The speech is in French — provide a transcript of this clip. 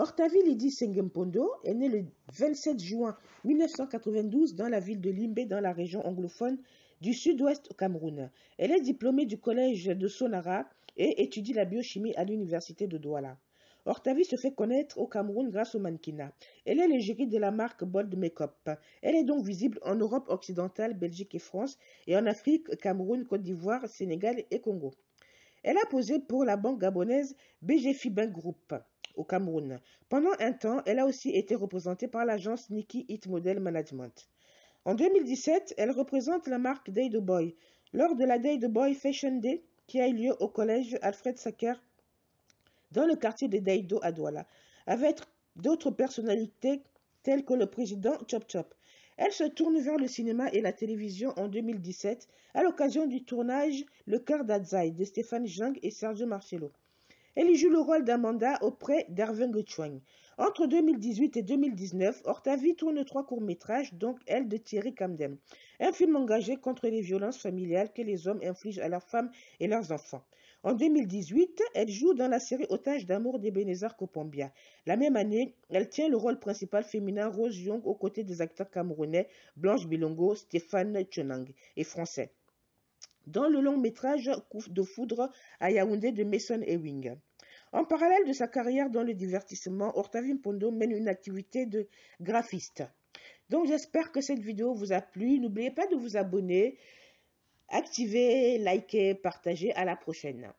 Ortavi Lidi Sengempondo est née le 27 juin 1992 dans la ville de Limbe dans la région anglophone du sud-ouest au Cameroun. Elle est diplômée du collège de Sonara et étudie la biochimie à l'université de Douala. Ortavie se fait connaître au Cameroun grâce au mannequinat. Elle est l'égérie de la marque Bold Makeup. Elle est donc visible en Europe occidentale, Belgique et France, et en Afrique, Cameroun, Côte d'Ivoire, Sénégal et Congo. Elle a posé pour la banque gabonaise BG Fibin Group au Cameroun. Pendant un temps, elle a aussi été représentée par l'agence Nikki Hit Model Management. En 2017, elle représente la marque Daido Boy lors de la Day Boy Fashion Day qui a eu lieu au collège Alfred Sacker dans le quartier de Daido à Douala, avec d'autres personnalités telles que le président Chop Chop. Elle se tourne vers le cinéma et la télévision en 2017 à l'occasion du tournage Le cœur d'Azai de Stéphane Jung et Sergio Marcello. Elle y joue le rôle d'Amanda auprès d'Erving Gochwang. Entre 2018 et 2019, Octavie tourne trois courts-métrages, donc Elle de Thierry Camden. Un film engagé contre les violences familiales que les hommes infligent à leurs femmes et leurs enfants. En 2018, elle joue dans la série Otage d'amour des Bénézard Copombia. La même année, elle tient le rôle principal féminin Rose Young aux côtés des acteurs camerounais Blanche Bilongo, Stéphane Chenang et français. Dans le long métrage de foudre à Yaoundé de Mason Ewing. En parallèle de sa carrière dans le divertissement, Ortavine Pondo mène une activité de graphiste. Donc j'espère que cette vidéo vous a plu. N'oubliez pas de vous abonner, activer, liker, partager. À la prochaine.